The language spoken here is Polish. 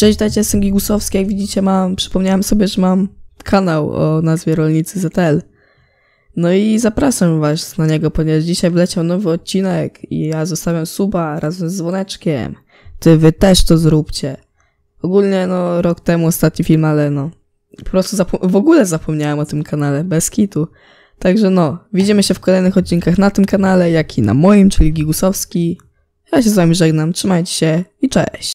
Cześć, dajcie jestem Gigusowski, jak widzicie mam, przypomniałem sobie, że mam kanał o nazwie Rolnicy ZL. No i zapraszam was na niego, ponieważ dzisiaj wleciał nowy odcinek i ja zostawiam suba razem z dzwoneczkiem. Ty wy też to zróbcie. Ogólnie no rok temu ostatni film, ale no po prostu w ogóle zapomniałem o tym kanale, bez kitu. Także no, widzimy się w kolejnych odcinkach na tym kanale, jak i na moim, czyli Gigusowski. Ja się z wami żegnam, trzymajcie się i cześć!